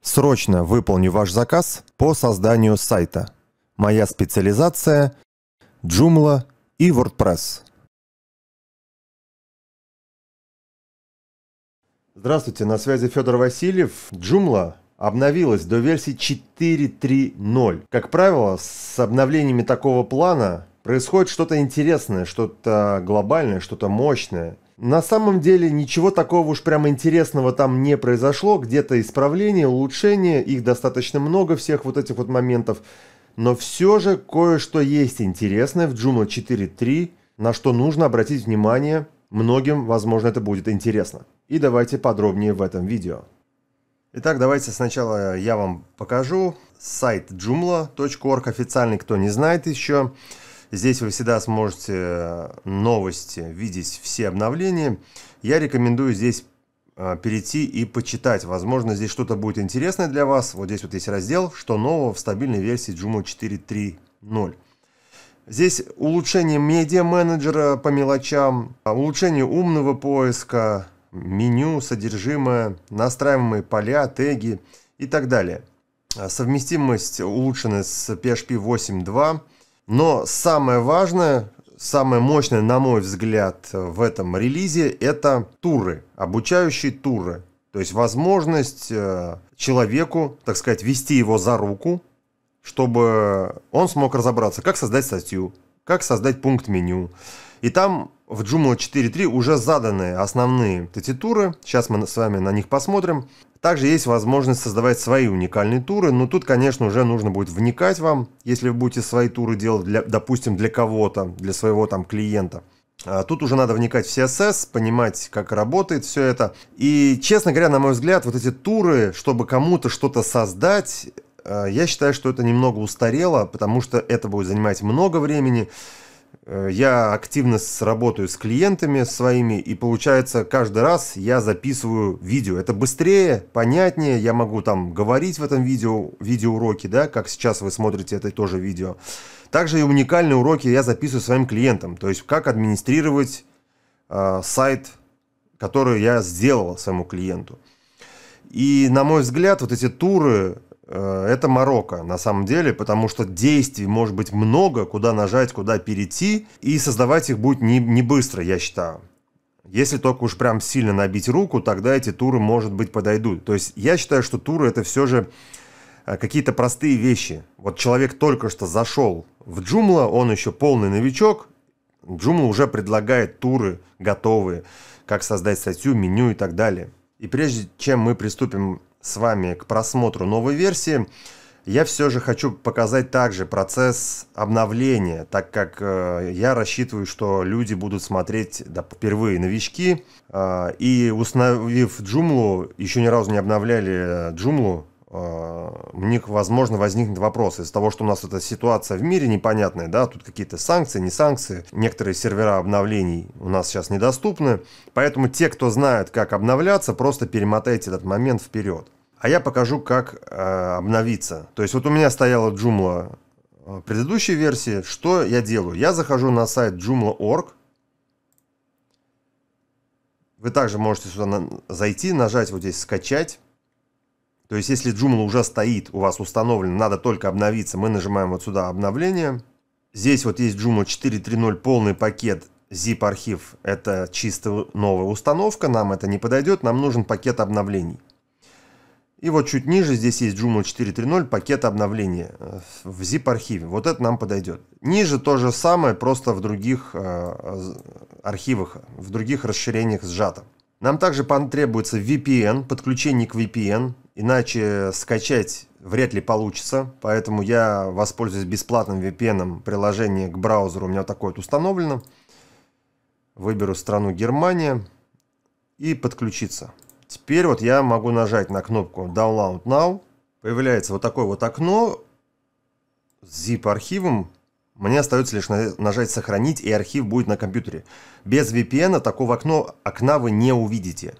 Срочно выполню ваш заказ по созданию сайта. Моя специализация – Joomla и WordPress. Здравствуйте, на связи Федор Васильев. Joomla обновилась до версии 4.3.0. Как правило, с обновлениями такого плана происходит что-то интересное, что-то глобальное, что-то мощное – на самом деле ничего такого уж прям интересного там не произошло, где-то исправление, улучшение, их достаточно много всех вот этих вот моментов. Но все же кое-что есть интересное в Joomla 4.3, на что нужно обратить внимание, многим, возможно, это будет интересно. И давайте подробнее в этом видео. Итак, давайте сначала я вам покажу сайт joomla.org, официальный, кто не знает еще. Здесь вы всегда сможете э, новости, видеть все обновления. Я рекомендую здесь э, перейти и почитать. Возможно, здесь что-то будет интересное для вас. Вот здесь вот есть раздел «Что нового в стабильной версии Joomla 4.3.0». Здесь улучшение медиа-менеджера по мелочам, а улучшение умного поиска, меню, содержимое, настраиваемые поля, теги и так далее. Совместимость улучшена с PHP 8.2. Но самое важное, самое мощное, на мой взгляд, в этом релизе – это туры, обучающие туры. То есть возможность э, человеку, так сказать, вести его за руку, чтобы он смог разобраться, как создать статью, как создать пункт меню. И там в Joomla 4.3 уже заданы основные тетитуры. Сейчас мы с вами на них посмотрим. Также есть возможность создавать свои уникальные туры, но тут, конечно, уже нужно будет вникать вам, если вы будете свои туры делать, для, допустим, для кого-то, для своего там клиента. А, тут уже надо вникать в CSS, понимать, как работает все это. И, честно говоря, на мой взгляд, вот эти туры, чтобы кому-то что-то создать, э, я считаю, что это немного устарело, потому что это будет занимать много времени. Э, я активно работаю с клиентами своими, и получается, каждый раз я записываю видео. Это быстрее, понятнее, я могу там говорить в этом видео, видеоуроке, да, как сейчас вы смотрите это тоже видео. Также и уникальные уроки я записываю своим клиентам, то есть как администрировать э, сайт, который я сделал своему клиенту. И, на мой взгляд, вот эти туры Э, это Марокко, на самом деле, потому что действий может быть много, куда нажать, куда перейти, и создавать их будет не, не быстро, я считаю. Если только уж прям сильно набить руку, тогда эти туры, может быть, подойдут. То есть я считаю, что туры это все же э, какие-то простые вещи. Вот человек только что зашел в Джумла, он еще полный новичок, Джумла уже предлагает туры готовые, как создать статью, меню и так далее. И прежде чем мы приступим с вами к просмотру новой версии, я все же хочу показать также процесс обновления, так как э, я рассчитываю, что люди будут смотреть да, впервые новички, э, и установив Джумлу, еще ни разу не обновляли Joomla, э, Э, у них, возможно, возникнет вопрос из-за того, что у нас эта ситуация в мире непонятная, да, тут какие-то санкции, не санкции, некоторые сервера обновлений у нас сейчас недоступны, поэтому те, кто знает, как обновляться, просто перемотайте этот момент вперед. А я покажу, как э, обновиться. То есть вот у меня стояла Joomla э, предыдущей версии. Что я делаю? Я захожу на сайт joomla.org, вы также можете сюда зайти, нажать вот здесь «Скачать». То есть, если Joomla уже стоит, у вас установлен, надо только обновиться, мы нажимаем вот сюда обновление. Здесь вот есть Joomla 4.3.0 полный пакет zip-архив. Это чисто новая установка, нам это не подойдет, нам нужен пакет обновлений. И вот чуть ниже здесь есть Joomla 4.3.0 пакет обновления э, в zip-архиве. Вот это нам подойдет. Ниже то же самое, просто в других э, архивах, в других расширениях сжато. Нам также потребуется VPN, подключение к VPN. Иначе скачать вряд ли получится, поэтому я воспользуюсь бесплатным VPN приложение к браузеру. У меня вот такое вот установлено. Выберу страну Германия и подключиться. Теперь вот я могу нажать на кнопку Download Now. Появляется вот такое вот окно с zip-архивом. Мне остается лишь нажать «Сохранить», и архив будет на компьютере. Без VPN такого окно, окна вы не увидите.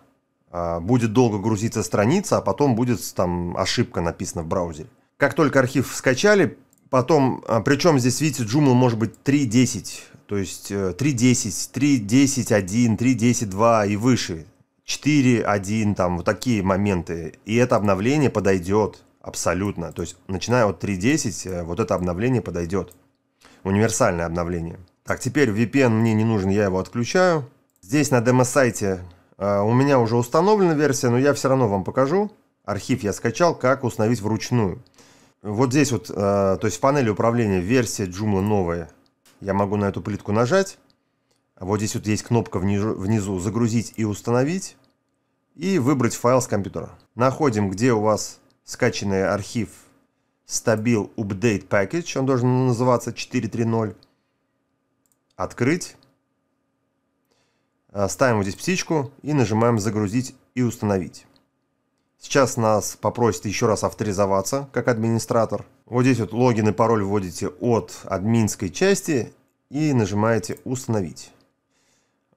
А, будет долго грузиться страница, а потом будет там ошибка написана в браузере. Как только архив скачали, потом, а, причем здесь, видите, Joomla может быть 3.10, то есть 3.10, 3.10.1, 3.10.2 и выше, 4.1, там вот такие моменты. И это обновление подойдет абсолютно. То есть, начиная от 3.10, э, вот это обновление подойдет. Универсальное обновление. Так, теперь VPN мне не нужен, я его отключаю. Здесь на демо-сайте Э, у меня уже установлена версия, но я все равно вам покажу. Архив я скачал, как установить вручную. Вот здесь вот, э, то есть в панели управления версия Joomla новая. Я могу на эту плитку нажать. Вот здесь вот есть кнопка внизу, внизу «Загрузить и установить» и выбрать файл с компьютера. Находим, где у вас скачанный архив Stabil Update Package, он должен называться 4.3.0. Открыть. Э, ставим вот здесь птичку и нажимаем «Загрузить и установить». Сейчас нас попросит еще раз авторизоваться как администратор. Вот здесь вот логин и пароль вводите от админской части и нажимаете «Установить».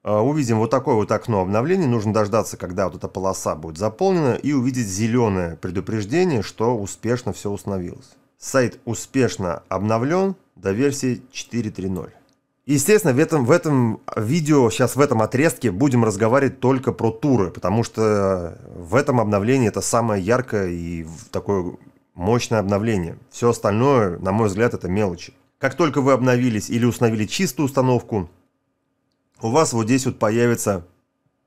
Э, увидим вот такое вот окно обновления. Нужно дождаться, когда вот эта полоса будет заполнена и увидеть зеленое предупреждение, что успешно все установилось. Сайт успешно обновлен до версии 4.3.0. Естественно, в этом, в этом видео, сейчас в этом отрезке будем разговаривать только про туры, потому что э, в этом обновлении это самое яркое и такое мощное обновление. Все остальное, на мой взгляд, это мелочи. Как только вы обновились или установили чистую установку, у вас вот здесь вот появятся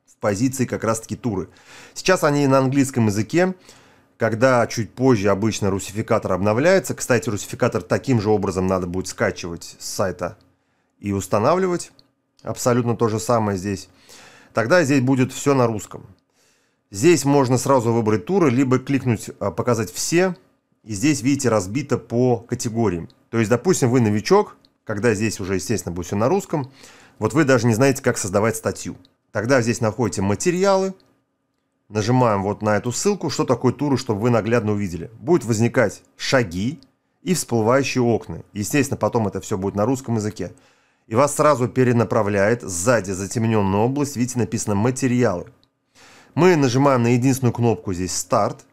в позиции как раз-таки туры. Сейчас они на английском языке, когда чуть позже обычно русификатор обновляется. Кстати, русификатор таким же образом надо будет скачивать с сайта и устанавливать. Абсолютно то же самое здесь. Тогда здесь будет все на русском. Здесь можно сразу выбрать туры, либо кликнуть а, «Показать все». И здесь, видите, разбито по категориям. То есть, допустим, вы новичок, когда здесь уже, естественно, будет все на русском, вот вы даже не знаете, как создавать статью. Тогда здесь находите материалы, нажимаем вот на эту ссылку, что такое туры, чтобы вы наглядно увидели. Будет возникать шаги и всплывающие окна. Естественно, потом это все будет на русском языке и вас сразу перенаправляет сзади затемненную область, видите, написано «Материалы». Мы нажимаем на единственную кнопку здесь «Старт».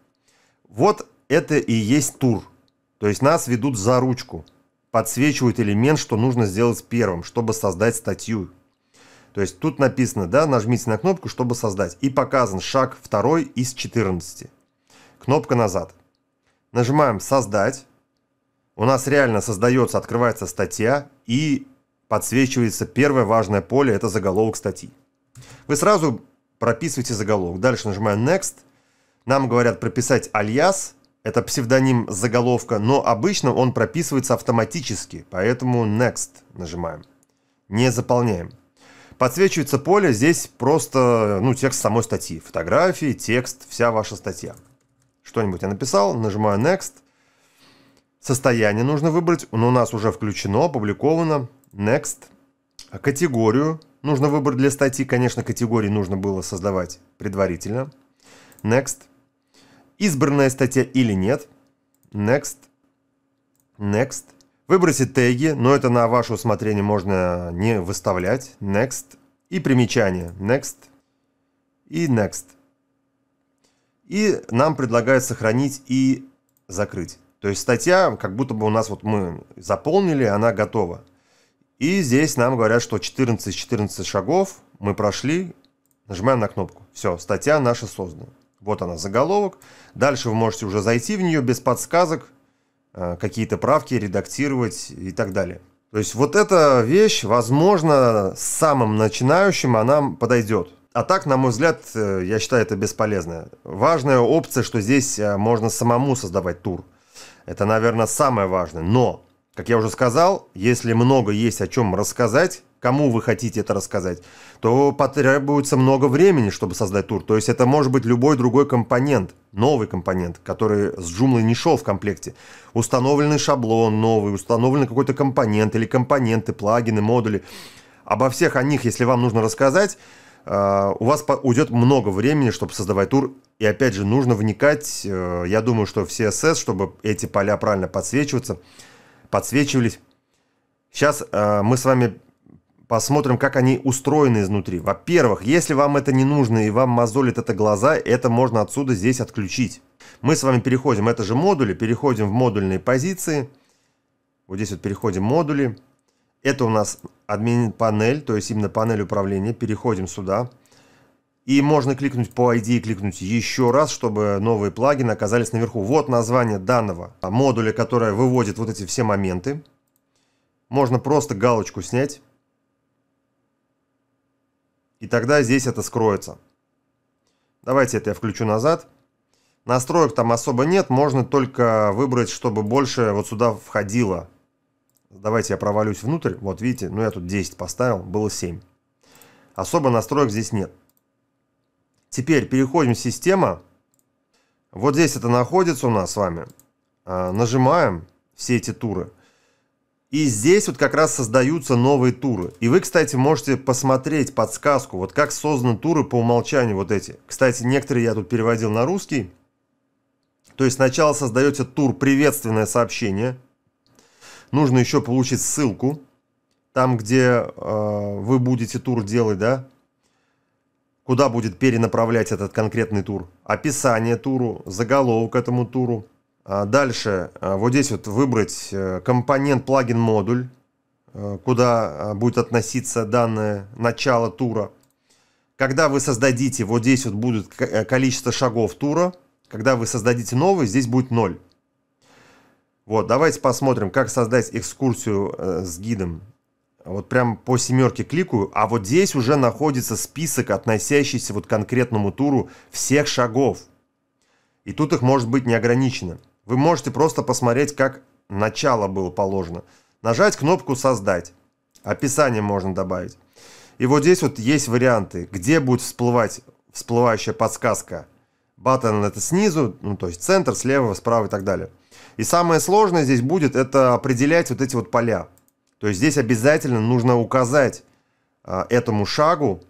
Вот это и есть тур. То есть нас ведут за ручку, подсвечивают элемент, что нужно сделать первым, чтобы создать статью. То есть тут написано, да, нажмите на кнопку, чтобы создать. И показан шаг второй из 14. Кнопка назад. Нажимаем «Создать». У нас реально создается, открывается статья, и подсвечивается первое важное поле, это заголовок статьи. Вы сразу прописываете заголовок. Дальше нажимаем Next. Нам говорят прописать альяс, это псевдоним заголовка, но обычно он прописывается автоматически, поэтому Next нажимаем. Не заполняем. Подсвечивается поле, здесь просто ну, текст самой статьи. Фотографии, текст, вся ваша статья. Что-нибудь я написал, нажимаю Next. Состояние нужно выбрать, но у нас уже включено, опубликовано. Next. А категорию. Нужно выбрать для статьи. Конечно, категории нужно было создавать предварительно. Next. Избранная статья или нет. Next. Next. Выбросьте теги, но это на ваше усмотрение можно не выставлять. Next. И примечание. Next. И Next. И нам предлагают сохранить и закрыть. То есть статья, как будто бы у нас вот мы заполнили, она готова. И здесь нам говорят, что 14 14 шагов мы прошли, нажимаем на кнопку. Все, статья наша создана. Вот она, заголовок. Дальше вы можете уже зайти в нее без подсказок, э, какие-то правки редактировать и так далее. То есть вот эта вещь, возможно, самым начинающим она подойдет. А так, на мой взгляд, э, я считаю это бесполезно. Важная опция, что здесь э, можно самому создавать тур. Это, наверное, самое важное. Но как я уже сказал, если много есть о чем рассказать, кому вы хотите это рассказать, то потребуется много времени, чтобы создать тур. То есть это может быть любой другой компонент, новый компонент, который с Joomla не шел в комплекте. Установленный шаблон новый, установленный какой-то компонент или компоненты, плагины, модули. Обо всех о них, если вам нужно рассказать, э, у вас уйдет много времени, чтобы создавать тур. И опять же, нужно вникать. Э, я думаю, что все CSS, чтобы эти поля правильно подсвечиваться – подсвечивались. Сейчас э, мы с вами посмотрим, как они устроены изнутри. Во-первых, если вам это не нужно и вам мозолит это глаза, это можно отсюда здесь отключить. Мы с вами переходим, это же модули, переходим в модульные позиции. Вот здесь вот переходим модули. Это у нас админ панель, то есть именно панель управления. Переходим сюда. Сюда. И можно кликнуть по ID и кликнуть еще раз, чтобы новые плагины оказались наверху. Вот название данного модуля, которое выводит вот эти все моменты. Можно просто галочку снять. И тогда здесь это скроется. Давайте это я включу назад. Настроек там особо нет, можно только выбрать, чтобы больше вот сюда входило. Давайте я провалюсь внутрь. Вот видите, ну я тут 10 поставил, было 7. Особо настроек здесь нет. Теперь переходим в систему. Вот здесь это находится у нас с вами. А, нажимаем все эти туры. И здесь вот как раз создаются новые туры. И вы, кстати, можете посмотреть подсказку, вот как созданы туры по умолчанию вот эти. Кстати, некоторые я тут переводил на русский. То есть сначала создаете тур приветственное сообщение. Нужно еще получить ссылку. Там, где э, вы будете тур делать, да куда будет перенаправлять этот конкретный тур, описание туру, заголовок этому туру. А дальше а, вот здесь вот выбрать э, компонент плагин модуль, э, куда а, будет относиться данное начало тура. Когда вы создадите, вот здесь вот будет э, количество шагов тура, когда вы создадите новый, здесь будет 0. Вот, давайте посмотрим, как создать экскурсию с гидом вот прям по семерке кликаю, а вот здесь уже находится список, относящийся вот к конкретному туру всех шагов. И тут их может быть неограничено. Вы можете просто посмотреть, как начало было положено. Нажать кнопку «Создать». Описание можно добавить. И вот здесь вот есть варианты, где будет всплывать всплывающая подсказка. Баттон это снизу, ну то есть центр, слева, справа и так далее. И самое сложное здесь будет это определять вот эти вот поля. То есть здесь обязательно нужно указать а, этому шагу,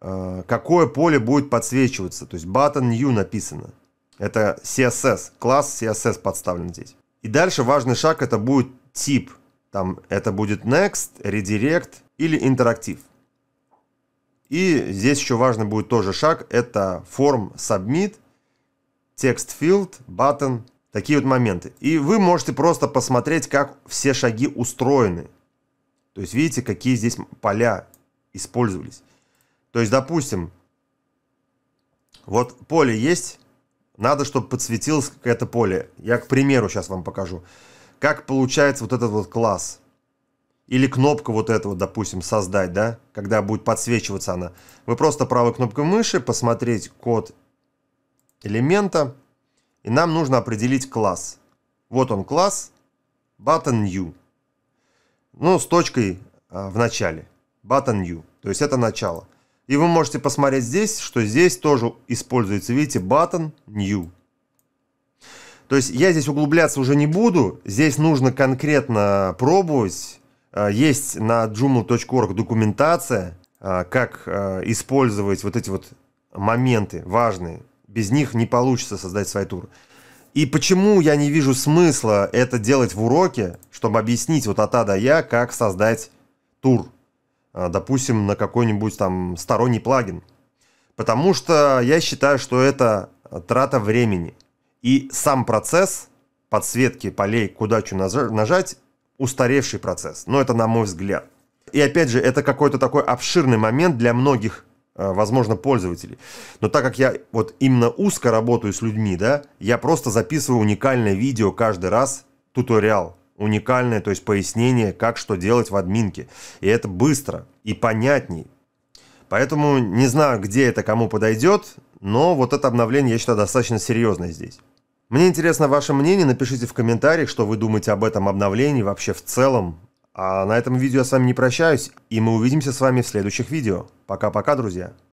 а, какое поле будет подсвечиваться. То есть button new написано. Это CSS, класс CSS подставлен здесь. И дальше важный шаг это будет тип. Там это будет next, redirect или интерактив. И здесь еще важный будет тоже шаг, это form submit, text field, button Такие вот моменты. И вы можете просто посмотреть, как все шаги устроены. То есть видите, какие здесь поля использовались. То есть, допустим, вот поле есть, надо, чтобы подсветилось это поле. Я, к примеру, сейчас вам покажу. Как получается вот этот вот класс. Или кнопка вот этого, допустим, создать, да, когда будет подсвечиваться она. Вы просто правой кнопкой мыши, посмотреть код элемента – и нам нужно определить класс. Вот он класс button new. Ну, с точкой а, в начале. Button new. То есть это начало. И вы можете посмотреть здесь, что здесь тоже используется, видите, button new. То есть я здесь углубляться уже не буду. Здесь нужно конкретно пробовать. А, есть на joomla.org документация, а, как использовать вот эти вот моменты важные. Без них не получится создать свой тур. И почему я не вижу смысла это делать в уроке, чтобы объяснить вот от А до Я, как создать тур, а, допустим, на какой-нибудь там сторонний плагин. Потому что я считаю, что это а, трата времени. И сам процесс подсветки полей, куда что нажать, устаревший процесс. Но это на мой взгляд. И опять же, это какой-то такой обширный момент для многих Э, возможно, пользователей. Но так как я вот именно узко работаю с людьми, да, я просто записываю уникальное видео каждый раз, туториал, уникальное, то есть пояснение, как что делать в админке. И это быстро и понятней. Поэтому не знаю, где это кому подойдет, но вот это обновление, я считаю, достаточно серьезное здесь. Мне интересно ваше мнение, напишите в комментариях, что вы думаете об этом обновлении вообще в целом, а на этом видео я с вами не прощаюсь, и мы увидимся с вами в следующих видео. Пока-пока, друзья!